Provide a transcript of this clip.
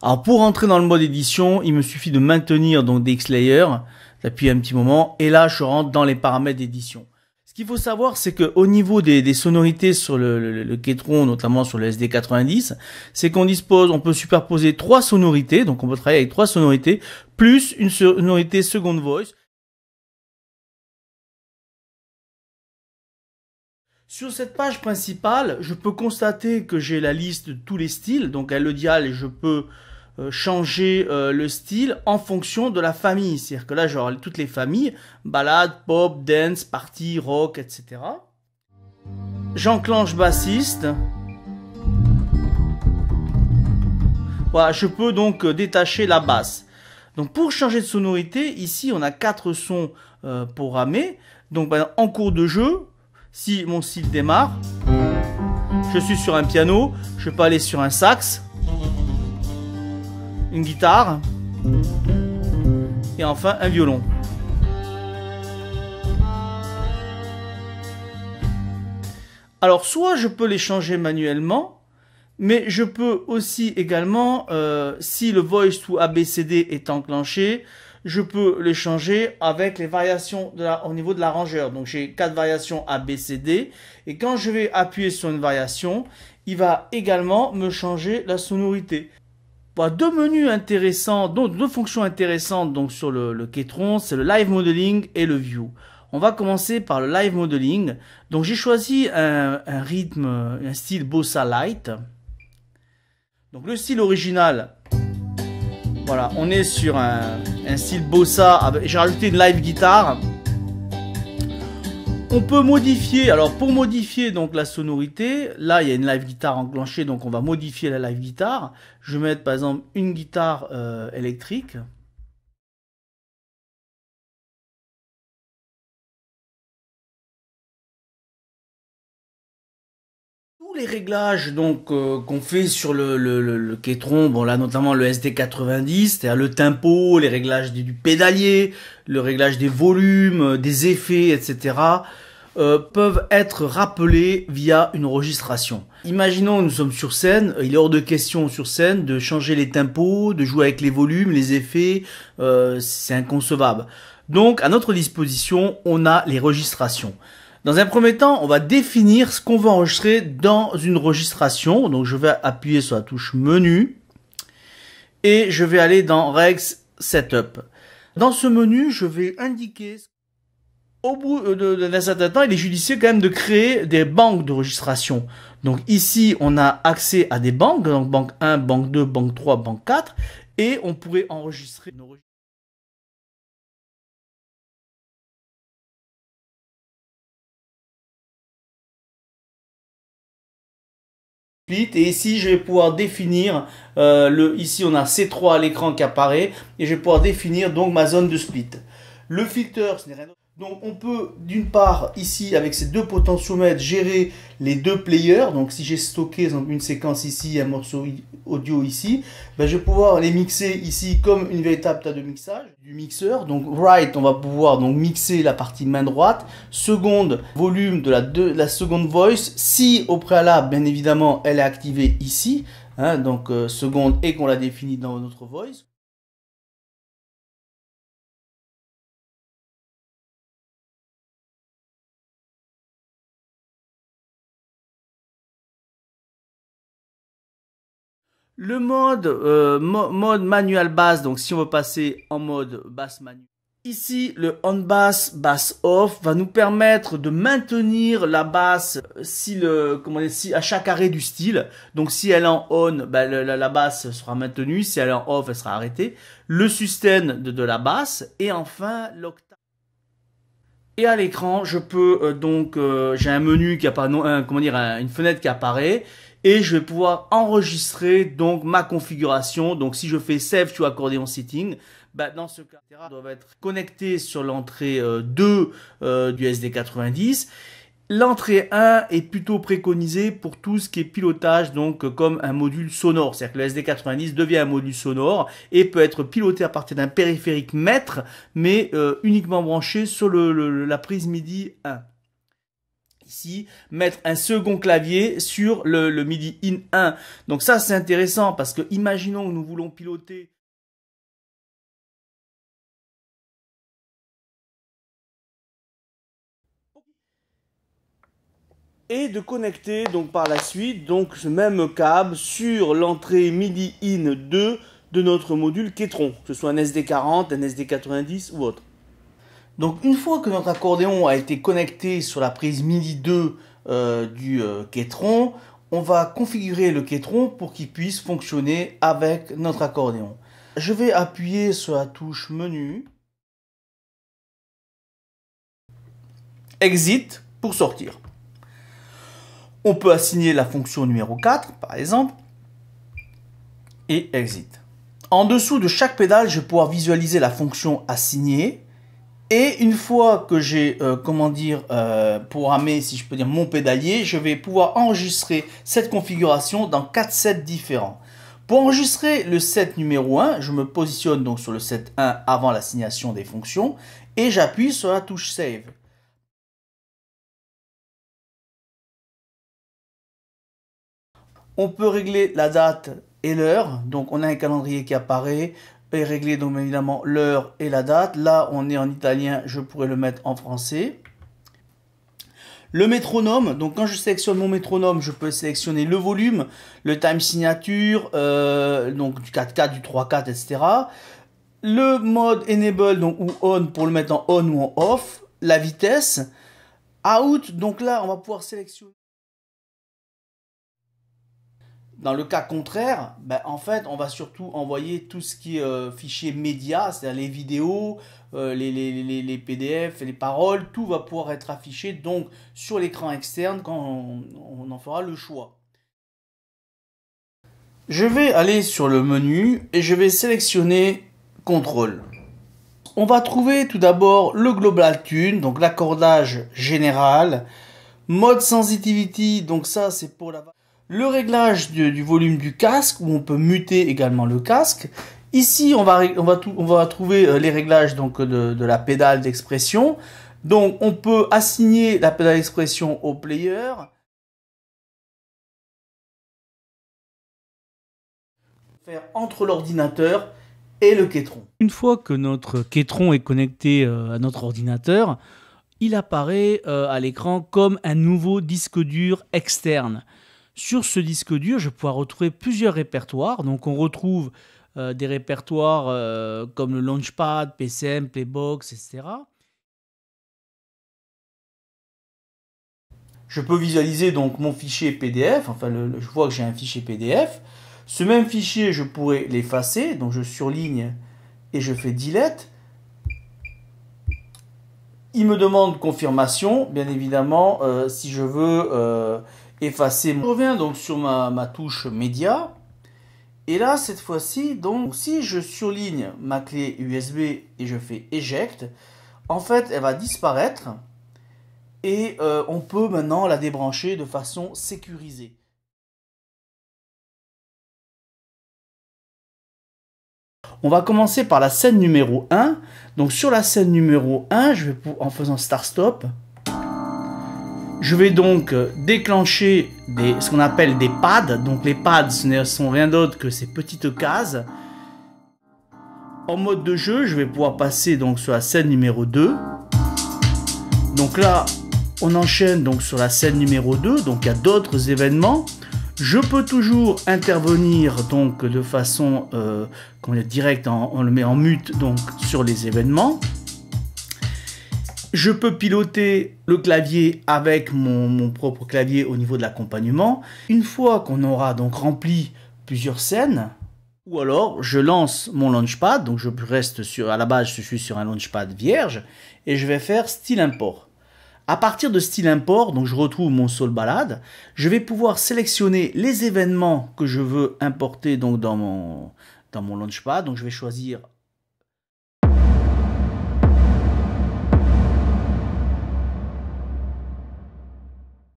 Alors pour entrer dans le mode édition, il me suffit de maintenir donc DXlayer, d'appuyer un petit moment, et là je rentre dans les paramètres d'édition. Ce qu'il faut savoir, c'est qu'au niveau des, sonorités sur le, le, Ketron, notamment sur le SD90, c'est qu'on dispose, on peut superposer trois sonorités, donc on peut travailler avec trois sonorités, plus une sonorité second voice. Sur cette page principale, je peux constater que j'ai la liste de tous les styles, donc elle le et je peux euh, changer euh, le style en fonction de la famille. C'est-à-dire que là, j'aurai toutes les familles, balade, pop, dance, party, rock, etc. J'enclenche bassiste. Voilà, je peux donc euh, détacher la basse. Donc pour changer de sonorité, ici on a quatre sons pour ramer. Donc ben, en cours de jeu, si mon site démarre, je suis sur un piano, je peux aller sur un sax, une guitare et enfin un violon. Alors soit je peux les changer manuellement, mais je peux aussi également, euh, si le voice to ABCD est enclenché, je peux les changer avec les variations au niveau de rangeur. Donc j'ai quatre variations A, B, C, D. Et quand je vais appuyer sur une variation, il va également me changer la sonorité. deux menus intéressants, donc deux fonctions intéressantes donc sur le, Ketron, c'est le Live Modeling et le View. On va commencer par le Live Modeling. Donc j'ai choisi un, un rythme, un style Bossa Light. Donc le style original, voilà, on est sur un, style bossa. J'ai rajouté une live guitare. On peut modifier, alors pour modifier donc la sonorité, là il y a une live guitare enclenchée, donc on va modifier la live guitare. Je vais mettre par exemple une guitare euh, électrique. les réglages donc euh, qu'on fait sur le, le, bon là notamment le SD90, c'est-à-dire le tempo, les réglages du, pédalier, le réglage des volumes, euh, des effets, etc. Euh, peuvent être rappelés via une enregistration. Imaginons nous sommes sur scène, il est hors de question sur scène de changer les tempos, de jouer avec les volumes, les effets, c'est inconcevable. Donc à notre disposition, on a les registrations. Dans un premier temps, on va définir ce qu'on va enregistrer dans une registration. Donc je vais appuyer sur la touche menu et je vais aller dans Rex Setup. Dans ce menu, je vais indiquer au bout euh, d'un certain temps, il est judicieux quand même de créer des banques de registration. Donc ici, on a accès à des banques, donc banque 1, banque 2, banque 3, banque 4, et on pourrait enregistrer split. Et ici, je vais pouvoir définir, euh, le, ici on a C3 à l'écran qui apparaît, et je vais pouvoir définir donc ma zone de split. Le filter, ce n'est rien donc on peut d'une part ici avec ces deux potentiomètres gérer les deux players. Donc si j'ai stocké une séquence ici, un morceau audio ici, ben, je vais pouvoir les mixer ici comme une véritable tas de mixage du mixeur. Donc right, on va pouvoir donc mixer la partie main droite, seconde volume de la, de, la seconde voice. Si au préalable, bien évidemment, elle est activée ici, hein, donc euh, seconde et qu'on la définie dans notre voice. Le mode, euh, mode manuel basse, donc si on veut passer en mode basse manuel. Ici, le on bass, bass off va nous permettre de maintenir la basse si le, comment dire, si à chaque arrêt du style. Donc si elle est en on, ben, la, la, basse sera maintenue. Si elle est en off, elle sera arrêtée. Le sustain de, de la basse et enfin l'octave. Et à l'écran, je peux euh, donc euh, j'ai un menu qui apparaît, non, comment dire, une fenêtre qui apparaît et je vais pouvoir enregistrer donc ma configuration. Donc si je fais save to accordéon setting, bah, dans ce cas, doivent être connecté sur l'entrée 2 euh, euh, du SD90. L'entrée 1 est plutôt préconisée pour tout ce qui est pilotage, donc euh, comme un module sonore. C'est-à-dire que le SD90 devient un module sonore et peut être piloté à partir d'un périphérique maître, mais uniquement branché sur la prise MIDI 1 mettre un second clavier sur le, le MIDI in 1. Donc ça c'est intéressant parce que imaginons que nous voulons piloter et de connecter donc par la suite donc ce même câble sur l'entrée MIDI in 2 de notre module Ketron, que ce soit un SD40, un SD90 ou autre. Donc une fois que notre accordéon a été connecté sur la prise MIDI 2 euh, du kétron euh, on va configurer le quétron pour qu'il puisse fonctionner avec notre accordéon. Je vais appuyer sur la touche menu. Exit pour sortir. On peut assigner la fonction numéro 4 par exemple et exit. En dessous de chaque pédale, je vais pouvoir visualiser la fonction assignée et une fois que j'ai, euh, comment dire, euh, pour programmé, si je peux dire, mon pédalier, je vais pouvoir enregistrer cette configuration dans 4 sets différents. Pour enregistrer le set numéro 1, je me positionne donc sur le set 1 avant l'assignation des fonctions et j'appuie sur la touche Save. On peut régler la date et l'heure, donc on a un calendrier qui apparaît, et régler donc évidemment l'heure et la date. Là, on est en italien, je pourrais le mettre en français. Le métronome, donc quand je sélectionne mon métronome, je peux sélectionner le volume, le time signature, euh, donc du 4 4 du 3 4 etc. Le mode enable, donc ou on pour le mettre en on ou en off. La vitesse. Out, donc là on va pouvoir sélectionner. Dans le cas contraire, ben, en fait, on va surtout envoyer tout ce qui est euh, fichier média, c'est-à-dire les vidéos, euh, les, les, les, les, PDF, les paroles, tout va pouvoir être affiché donc sur l'écran externe quand on, on en fera le choix. Je vais aller sur le menu et je vais sélectionner contrôle. On va trouver tout d'abord le Global Tune, donc l'accordage général, mode sensitivity, donc ça c'est pour la le réglage du, volume du casque, où on peut muter également le casque. Ici, on va, trouver euh, les réglages donc, de, la pédale d'expression. Donc, on peut assigner la pédale d'expression au player. Faire entre l'ordinateur et le kétron. Une fois que notre kétron est connecté euh, à notre ordinateur, il apparaît euh, à l'écran comme un nouveau disque dur externe. Sur ce disque dur, je vais pouvoir retrouver plusieurs répertoires. Donc on retrouve euh, des répertoires euh, comme le Launchpad, PCM, Playbox, etc. Je peux visualiser donc mon fichier PDF, enfin je vois que j'ai un fichier PDF. Ce même fichier, je pourrais l'effacer, donc je surligne et je fais delete. Il me demande confirmation, bien évidemment, euh, si je veux je reviens donc sur ma, touche média. Et là, cette fois-ci, donc, si je surligne ma clé USB et je fais Eject en fait, elle va disparaître et euh, on peut maintenant la débrancher de façon sécurisée. On va commencer par la scène numéro 1. Donc sur la scène numéro 1, je vais en faisant Start Stop, je vais donc déclencher ce qu'on appelle des pads. Donc les pads, ce ne sont rien d'autre que ces petites cases. En mode de jeu, je vais pouvoir passer donc sur la scène numéro 2. Donc là, on enchaîne donc sur la scène numéro 2. Donc il y a d'autres événements. Je peux toujours intervenir donc de façon euh, on est direct, on le met en mute donc sur les événements je peux piloter le clavier avec mon, propre clavier au niveau de l'accompagnement. Une fois qu'on aura donc rempli plusieurs scènes, ou alors je lance mon launchpad, donc je reste sur, à la base je suis sur un launchpad vierge, et je vais faire style import. À partir de style import, donc je retrouve mon sol balade, je vais pouvoir sélectionner les événements que je veux importer donc dans mon, dans mon launchpad, donc je vais choisir